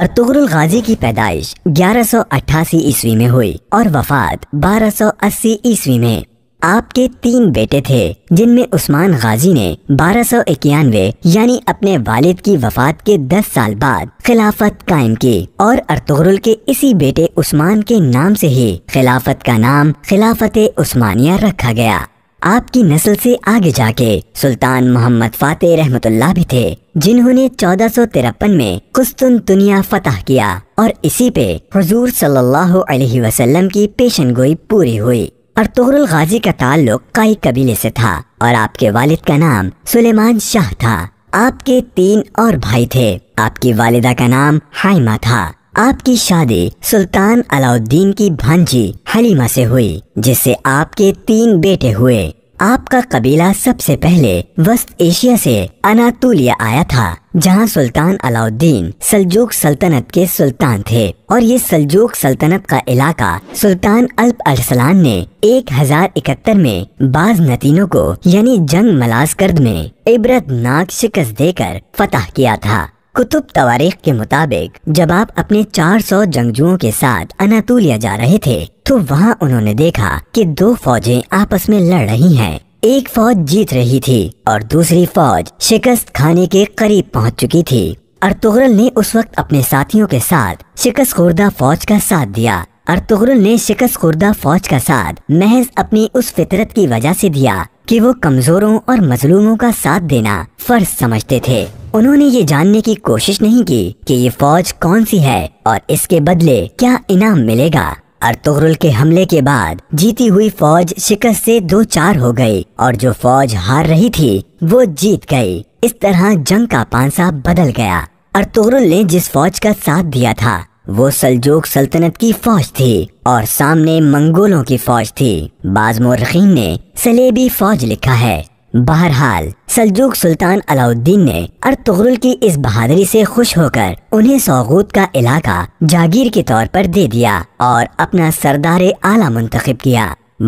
अरतुगरुल गाजी की पैदाइश 1188 ईस्वी में हुई और वफात 1280 ईस्वी में आपके तीन बेटे थे जिनमें उस्मान गाजी ने बारह सौ यानी अपने वालिद की वफात के 10 साल बाद खिलाफत कायम की और अर्तुगरुल के इसी बेटे उस्मान के नाम से ही खिलाफत का नाम खिलाफत उस्मानिया रखा गया आपकी नस्ल से आगे जाके सुल्तान मोहम्मद फाते रहमतुल्ला भी थे जिन्होंने चौदह में कुस्तुन दुनिया फतह किया और इसी पे हजूर सल्लल्लाहु अलैहि वसल्लम की पेशन गोई पूरी हुई और तोहरुल गाजी का ताल्लुक काई कबीले से था और आपके वालिद का नाम सुलेमान शाह था आपके तीन और भाई थे आपकी वालिदा का नाम हाइमा था आपकी शादी सुल्तान अलाउद्दीन की भांजी हलीमा से हुई जिससे आपके तीन बेटे हुए आपका कबीला सबसे पहले वस्त एशिया से अनातुलिया आया था जहां सुल्तान अलाउद्दीन सलजोक सल्तनत के सुल्तान थे और ये सलजोक सल्तनत का इलाका सुल्तान अल्प अरसलान ने इकहत्तर में बाज नतीनों को यानी जंग मलाज कर्द में इबरतनाक शिकस्त देकर फतह किया था कुतुब तवारीख के मुताबिक जब आप अपने 400 जंगजुओं के साथ अनातुलिया जा रहे थे तो वहाँ उन्होंने देखा कि दो फौजें आपस में लड़ रही हैं। एक फौज जीत रही थी और दूसरी फौज शिकस्त खाने के करीब पहुँच चुकी थी अर्तुगरल ने उस वक्त अपने साथियों के साथ शिकस्त खुर्दा फौज का साथ दिया अर्तुगरल ने शिकस्त खुर्दा फौज का साथ महज अपनी उस फितरत की वजह ऐसी दिया की वो कमजोरों और मजलूमों का साथ देना फर्ज समझते थे उन्होंने ये जानने की कोशिश नहीं की कि ये फौज कौन सी है और इसके बदले क्या इनाम मिलेगा अरतुगरुल के हमले के बाद जीती हुई फौज शिकस्त से दो चार हो गई और जो फौज हार रही थी वो जीत गई इस तरह जंग का पांसा बदल गया अरतुगरुल ने जिस फौज का साथ दिया था वो सलजोग सल्तनत की फौज थी और सामने मंगोलों की फौज थी बाज मोरखीन ने सलेबी फौज लिखा है बहरहाल सलजुग सुल्तान अलाउद्दीन ने अर्तुगरुल की इस बहादुरी से खुश होकर उन्हें सौगूत का इलाका जागीर के तौर पर दे दिया और अपना सरदार आला मुंतखब किया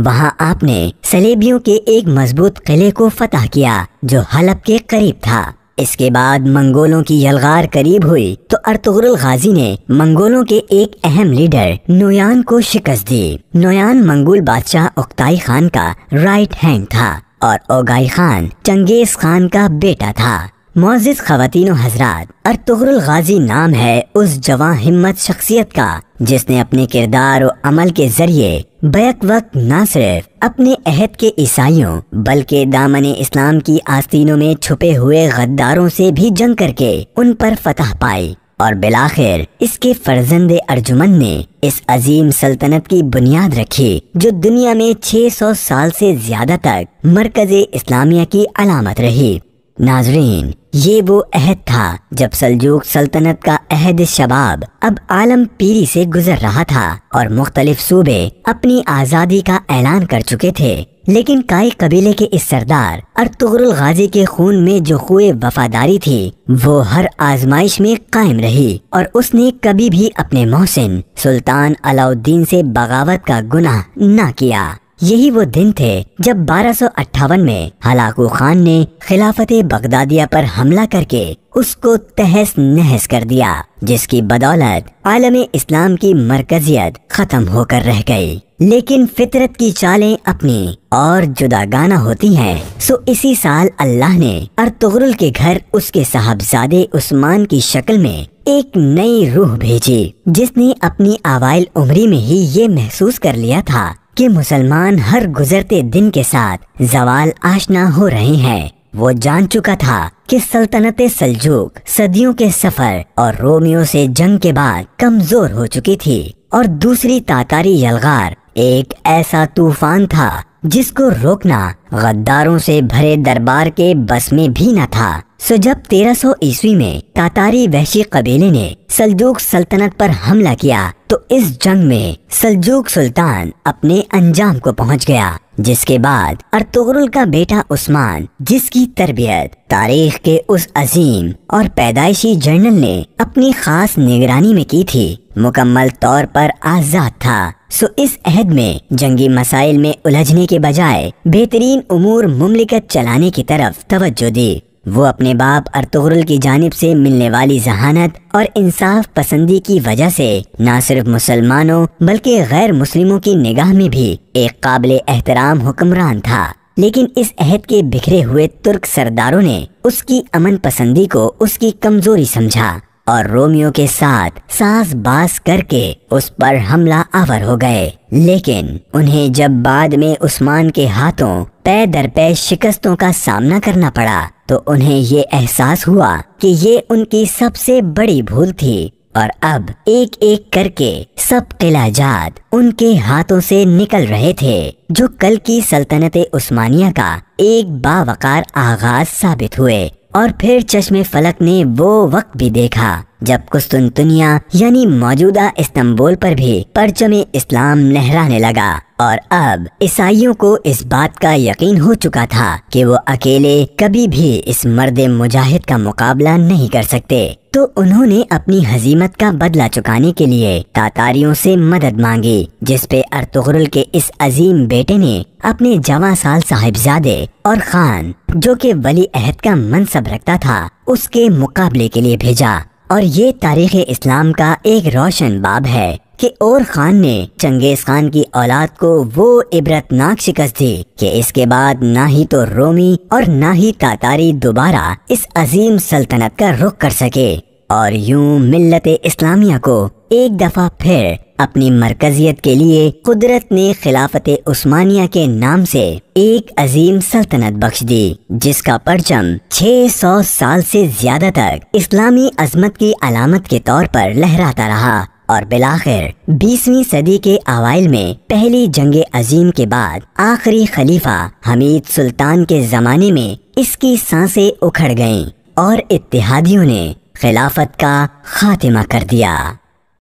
वहाँ आपने सलेबियों के एक मजबूत किले को फतह किया जो हलब के करीब था इसके बाद मंगोलों की यलगार करीब हुई तो अर्तुगरुल गाजी ने मंगोलों के एक अहम लीडर नोयान को शिकस्त दी नोयान मंगोल बादशाह उक्ताई खान का राइट हैंड था और ओगाई खान चंगेज खान का बेटा था मोजिद खातिन हजरात और तुगरुल गाजी नाम है उस जवान हिम्मत शख्सियत का जिसने अपने किरदार और अमल के जरिए बैक वक्त न सिर्फ अपने अहद के ईसाइयों बल्कि दामन इस्लाम की आस्तीनों में छुपे हुए गद्दारों से भी जंग करके उन पर फतह पाई और बिलाखिर इसके फर्जंद अर्जुमन ने इस अजीम सल्तनत की बुनियाद रखी जो दुनिया में 600 साल से ज्यादा तक मरकज इस्लामिया की अलामत रही नाजरीन ये वो अहद था जब सलजूक सल्तनत का अहद शबाब अब आलम पीरी से गुजर रहा था और मुख्तलिफ सूबे अपनी आज़ादी का ऐलान कर चुके थे लेकिन काई कबीले के इस सरदार अरतुगरुल गाजी के खून में जो खुए वफादारी थी वो हर आजमाइश में कायम रही और उसने कभी भी अपने मोहसिन सुल्तान अलाउद्दीन से बगावत का गुनाह न किया यही वो दिन थे जब बारह में हलाकू खान ने खिलाफत बगदादिया पर हमला करके उसको तहस नहस कर दिया जिसकी बदौलत आलम इस्लाम की मरकजियत खत्म होकर रह गई लेकिन फितरत की चालें अपनी और जुदागाना होती हैं सो इसी साल अल्लाह ने अरतुगरुल के घर उसके साहबजादे उस्मान की शक्ल में एक नई रूह भेजी जिसने अपनी आवाइल उम्री में ही ये महसूस कर लिया था कि मुसलमान हर गुजरते दिन के साथ जवाल आशना हो रहे हैं वो जान चुका था कि सल्तनत सलजूक सदियों के सफर और रोमियो से जंग के बाद कमजोर हो चुकी थी और दूसरी तातारी यलगार एक ऐसा तूफान था जिसको रोकना गद्दारों से भरे दरबार के बस में भी न था सो जब 1300 ईस्वी में तातारी वहशी कबीले ने सलजूक सल्तनत पर हमला किया तो इस जंग में सलजूक सुल्तान अपने अंजाम को पहुंच गया जिसके बाद अर्तुगरुल का बेटा उस्मान जिसकी तरबियत तारीख के उस अजीम और पैदाइशी जर्नल ने अपनी खास निगरानी में की थी मुकम्मल तौर पर आज़ाद था सो इस अहद में जंगी मसाइल में उलझने के बजाय बेहतरीन उमूर मुमलिकत चलाने की तरफ तवज्जो दी वो अपने बाप अरतुगरुल की जानब से मिलने वाली जहानत और इंसाफ पसंदी की वजह से न सिर्फ मुसलमानों बल्कि गैर मुस्लिमों की निगाह में भी एक काबिल एहतराम हुक्मरान था लेकिन इस अहद के बिखरे हुए तुर्क सरदारों ने उसकी अमन पसंदी को उसकी कमजोरी समझा और रोमियो के साथ सास बास करके उस पर हमला आवर हो गए लेकिन उन्हें जब बाद में उस्मान के हाथों पै दर पै शिकस्तों का सामना करना पड़ा तो उन्हें ये एहसास हुआ कि ये उनकी सबसे बड़ी भूल थी और अब एक एक करके सब किला जात उनके हाथों से निकल रहे थे जो कल की सल्तनत उस्मानिया का एक बावकार आगाज साबित हुए और फिर चश्मे फलक ने वो वक्त भी देखा जब कुस्तुनतुनिया यानी मौजूदा इस्तांबुल पर भी परचम इस्लाम लहराने लगा और अब ईसाइयों को इस बात का यकीन हो चुका था कि वो अकेले कभी भी इस मर्द मुजाहिद का मुकाबला नहीं कर सकते तो उन्होंने अपनी हजीमत का बदला चुकाने के लिए तातारियों से मदद मांगी जिस पे अर्तुगरुल के इस अजीम बेटे ने अपने जवा साल साहिबजादे और खान जो कि वली अहद का मनसब रखता था उसके मुकाबले के लिए भेजा और ये तारीख इस्लाम का एक रोशन बाब है कि और खान ने चंगेज खान की औलाद को वो इबरतनाक शिकस्त दी कि इसके बाद ना ही तो रोमी और ना ही तातारी दोबारा इस अजीम सल्तनत का रुख कर सके और यूं मिलत इस्लामिया को एक दफा फिर अपनी मरकजियत के लिए कुदरत ने खिलाफत उस्मानिया के नाम से एक अजीम सल्तनत बख्श दी जिसका परचम 600 साल से ज्यादा तक इस्लामी अजमत की अलामत के तौर पर लहराता रहा और बिलाखिर 20वीं सदी के अवाइल में पहली जंग अजीम के बाद आखिरी खलीफा हमीद सुल्तान के ज़माने में इसकी सांसें उखड़ गईं और इतिहादियों ने खिलाफत का खात्मा कर दिया